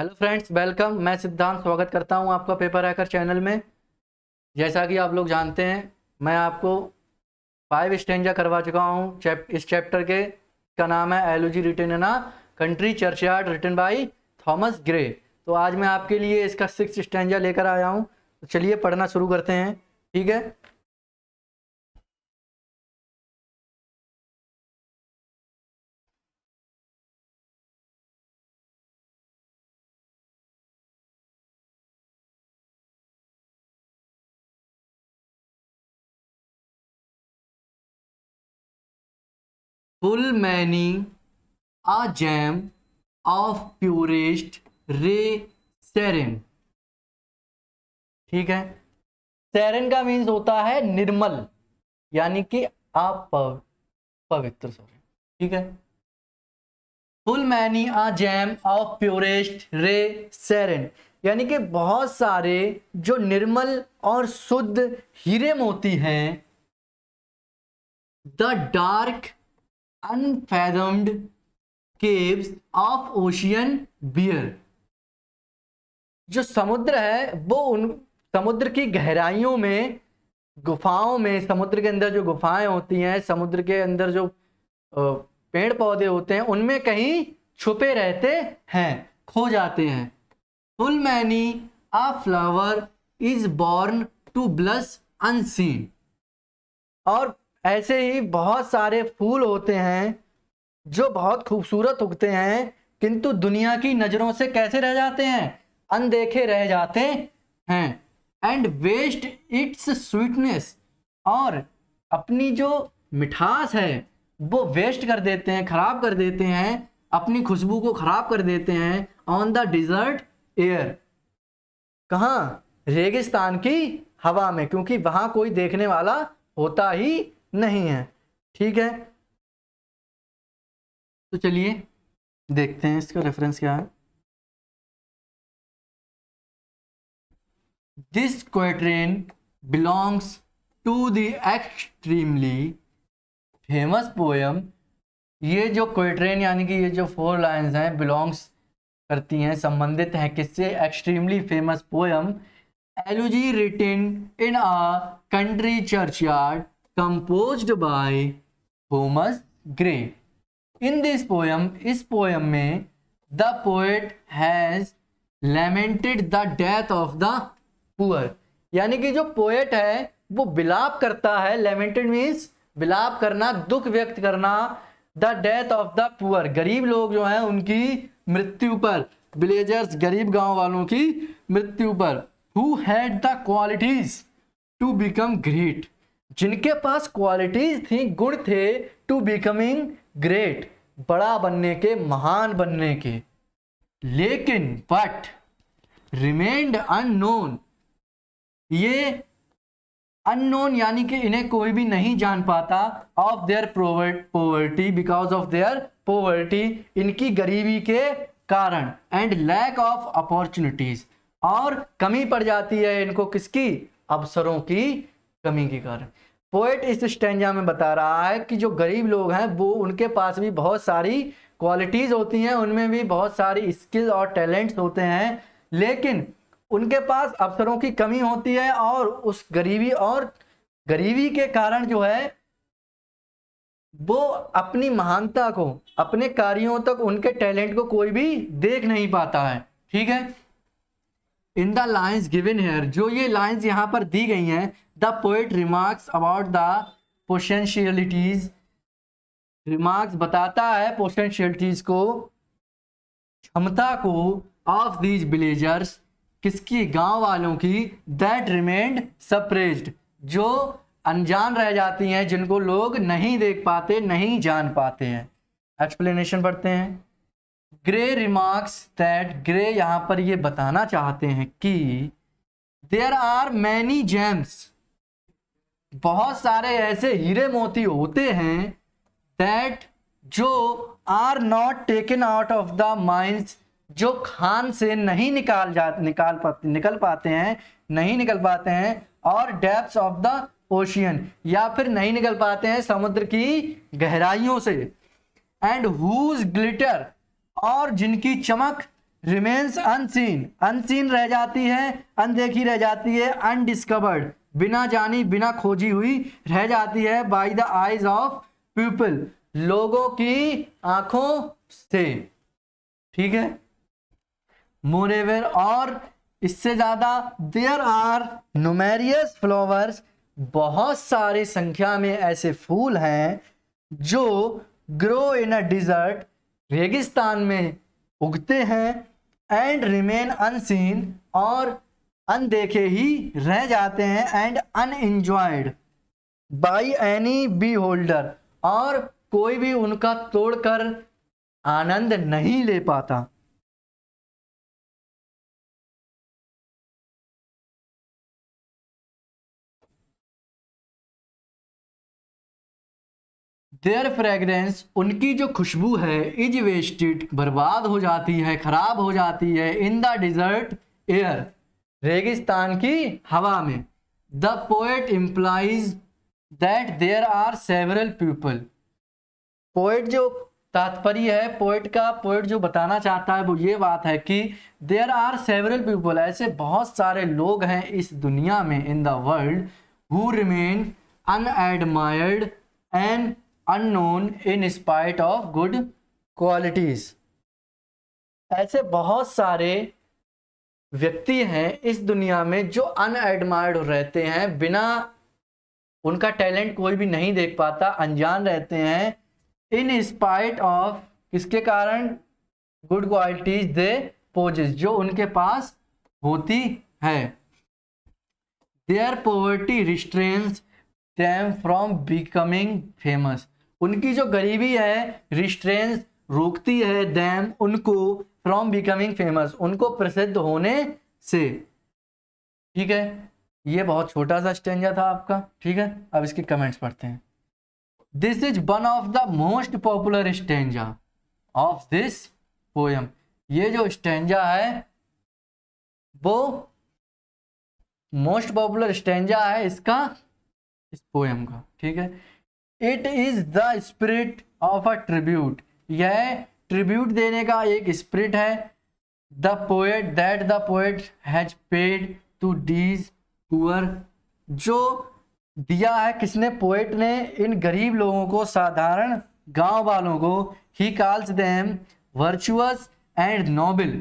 hello friends welcome मैं सिद्धांत स्वागत करता हूं आपका पेपर हैकर चैनल में जैसा कि आप लोग जानते हैं मैं आपको फाइव स्टेंजा करवा चुका हूं चैप, इस चैप्टर के का नाम है elegy written in country churchyard written by Thomas Gray तो आज मैं आपके लिए इसका सिक्स स्टेंजा लेकर आया हूँ तो चलिए पढ़ना शुरू करते हैं ठीक है full many a gem of purest ray serin ठीक है सैरन का मीन्स होता है निर्मल यानी कि आप पव, पवित्र सॉरी ठीक है full many a gem of purest ray serene यानी कि बहुत सारे जो निर्मल और शुद्ध हीरे मोती हैं the dark unfathomed caves of ocean bear जो समुद्र है वो उन समुद्र की गहराइयों में गुफाओं में समुद्र के अंदर जो गुफाएं होती हैं समुद्र के अंदर जो पेड़ पौधे होते हैं उनमें कहीं छुपे रहते हैं खो जाते हैं full many a flower is born to blush unseen और ऐसे ही बहुत सारे फूल होते हैं जो बहुत खूबसूरत उगते हैं किंतु दुनिया की नज़रों से कैसे रह जाते हैं अनदेखे रह जाते हैं एंड वेस्ट इट्स स्वीटनेस और अपनी जो मिठास है वो वेस्ट कर देते हैं ख़राब कर देते हैं अपनी खुशबू को ख़राब कर देते हैं ऑन द डिज़र्ट एयर कहाँ रेगिस्तान की हवा में क्योंकि वहाँ कोई देखने वाला होता ही नहीं है ठीक है तो चलिए देखते हैं इसका रेफरेंस क्या है this quatrain belongs to the extremely famous poem ये जो क्वेट्रेन यानी कि ये जो फोर लाइन्स हैं बिलोंग्स करती हैं संबंधित हैं किससे extremely famous poem elegy written in a country churchyard composed by Thomas Gray in this poem इस पोयम में the poet has lamented the death of the poor यानी कि जो पोएट है वो बिलाप करता है लेमेंटेड मीन्स बिलाप करना दुख व्यक्त करना the death of the poor गरीब लोग जो हैं उनकी मृत्यु पर विलेजर्स गरीब गांव वालों की मृत्यु पर who had the qualities to become great जिनके पास क्वालिटीज थी गुण थे टू बिकमिंग ग्रेट बड़ा बनने के महान बनने के लेकिन बट रिमेंड अननोन ये अननोन यानी कि इन्हें कोई भी नहीं जान पाता of their poverty because of their poverty इनकी गरीबी के कारण एंड लैक ऑफ अपॉर्चुनिटीज और कमी पड़ जाती है इनको किसकी अवसरों की कमी के कारण पोएट इस स्टेंजा में बता रहा है कि जो गरीब लोग हैं वो उनके पास भी बहुत सारी क्वालिटीज़ होती हैं उनमें भी बहुत सारी स्किल और टैलेंट्स होते हैं लेकिन उनके पास अवसरों की कमी होती है और उस गरीबी और गरीबी के कारण जो है वो अपनी महानता को अपने कार्यों तक उनके टैलेंट को कोई भी देख नहीं पाता है ठीक है in the lines given here जो ये लाइन्स यहाँ पर दी गई हैं the poet remarks about the potentialities remarks बताता है पोशेंशियलिटीज को क्षमता को ऑफ दीज विलेजर्स किसकी गांव वालों की दैट रिमेंड सप्रेस्ड जो अनजान रह जाती हैं जिनको लोग नहीं देख पाते नहीं जान पाते हैं एक्सप्लेनेशन पढ़ते हैं ग्रे रिमार्क्स दैट ग्रे यहाँ पर ये बताना चाहते हैं कि देर आर मैनी जेम्स बहुत सारे ऐसे हीरे मोती होते हैं दैट जो are not taken out of the mines जो खान से नहीं निकाल जा निकाल पाते निकल पाते हैं नहीं निकल पाते हैं और डेप्स ऑफ द ओशियन या फिर नहीं निकल पाते हैं समुद्र की गहराइयों से एंड हुज ग्लिटर और जिनकी चमक रिमेन्स अनसीन अनसीन रह जाती है अनदेखी रह जाती है अनडिस्कवर्ड बिना जानी बिना खोजी हुई रह जाती है by the eyes of people लोगों की आंखों से ठीक है मोरेवर और इससे ज्यादा देयर आर नुमेरियस फ्लावर्स बहुत सारी संख्या में ऐसे फूल हैं जो ग्रो इन अ डिजर्ट रेगिस्तान में उगते हैं एंड रिमेन अनसीन और अनदेखे ही रह जाते हैं and unenjoyed by any beholder और कोई भी उनका तोड़कर आनंद नहीं ले पाता देयर फ्रेगरेंस उनकी जो खुशबू है इज वेस्टेड बर्बाद हो जाती है खराब हो जाती है इन द डिजर्ट एयर रेगिस्तान की हवा में the poet implies that there are several people poet जो तात्पर्य है पोइट का पोइट जो बताना चाहता है वो ये बात है कि देयर आर सेवरल पीपल ऐसे बहुत सारे लोग हैं इस दुनिया में in the world who remain unadmired and unknown in spite of good qualities ऐसे बहुत सारे व्यक्ति हैं इस दुनिया में जो अनएडमायर्ड रहते हैं बिना उनका टैलेंट कोई भी नहीं देख पाता अनजान रहते हैं इन स्पाइट ऑफ किसके कारण गुड क्वालिटीज दे पोजेस जो उनके पास होती है their poverty restrains them from becoming famous उनकी जो गरीबी है रिस्ट्रेंस रोकती है दैम उनको फ्रॉम बिकमिंग फेमस उनको प्रसिद्ध होने से ठीक है ये बहुत छोटा सा स्टेंजा था आपका ठीक है अब इसके कमेंट्स पढ़ते हैं this is one of the most popular stanza of this poem ये जो स्टेंजा है वो मोस्ट पॉपुलर स्टेंजा है इसका इस पोयम का ठीक है it is the spirit of a tribute यह ट्रिब्यूट देने का एक स्प्रिट है the poet that the poet has paid to these poor जो दिया है किसने पोएट ने इन गरीब लोगों को साधारण गांव वालों को ही calls them virtuous and noble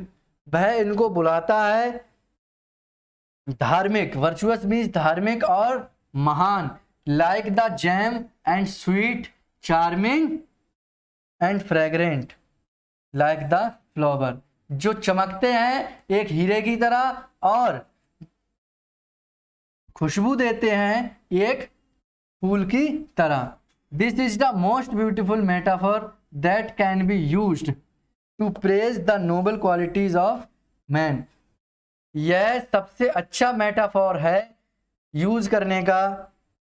वह इनको बुलाता है धार्मिक वर्चुअस मीन्स धार्मिक और महान like the gem and sweet charming and fragrant like the flower जो चमकते हैं एक हीरे की तरह और खुशबू देते हैं एक फूल की तरह this is the most beautiful metaphor that can be use to praise the noble qualities of man यह सबसे अच्छा मेटाफॉर है यूज करने का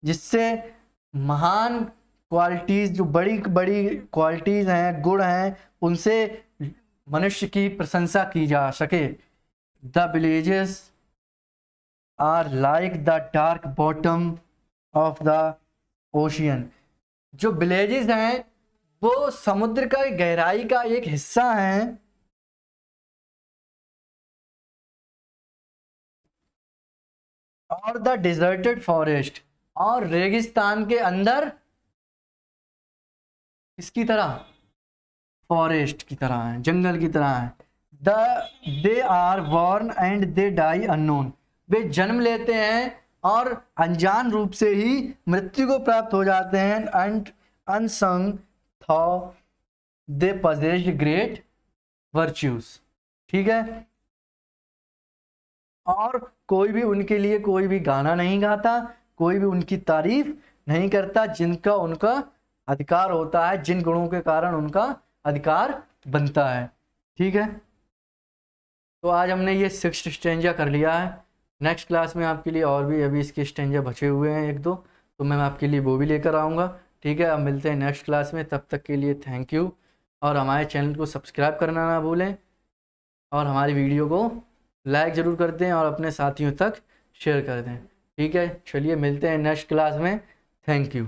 जिससे महान क्वालिटीज़ जो बड़ी बड़ी क्वालिटीज़ हैं गुण हैं उनसे मनुष्य की प्रशंसा की जा सके the villages are like the dark bottom of the ocean जो विलेजेस हैं वो समुद्र का गहराई का एक हिस्सा है और द डिजर्टेड फॉरेस्ट और रेगिस्तान के अंदर इसकी तरह फॉरेस्ट की तरह है जंगल की तरह है the they are born and they die unknown वे जन्म लेते हैं और अनजान रूप से ही मृत्यु को प्राप्त हो जाते हैं and unsung they possess great virtues ठीक है और कोई भी उनके लिए कोई भी गाना नहीं गाता कोई भी उनकी तारीफ नहीं करता जिनका उनका अधिकार होता है जिन गुणों के कारण उनका अधिकार बनता है ठीक है तो आज हमने ये सिक्स स्टेंजा कर लिया है नेक्स्ट क्लास में आपके लिए और भी अभी इसके स्टेंजा बचे हुए हैं एक दो तो मैं आपके लिए वो भी लेकर आऊँगा ठीक है अब मिलते हैं नेक्स्ट क्लास में तब तक के लिए थैंक यू और हमारे चैनल को सब्सक्राइब करना ना भूलें और हमारी वीडियो को लाइक ज़रूर कर दें और अपने साथियों तक शेयर कर दें ठीक है चलिए मिलते हैं नेक्स्ट क्लास में थैंक यू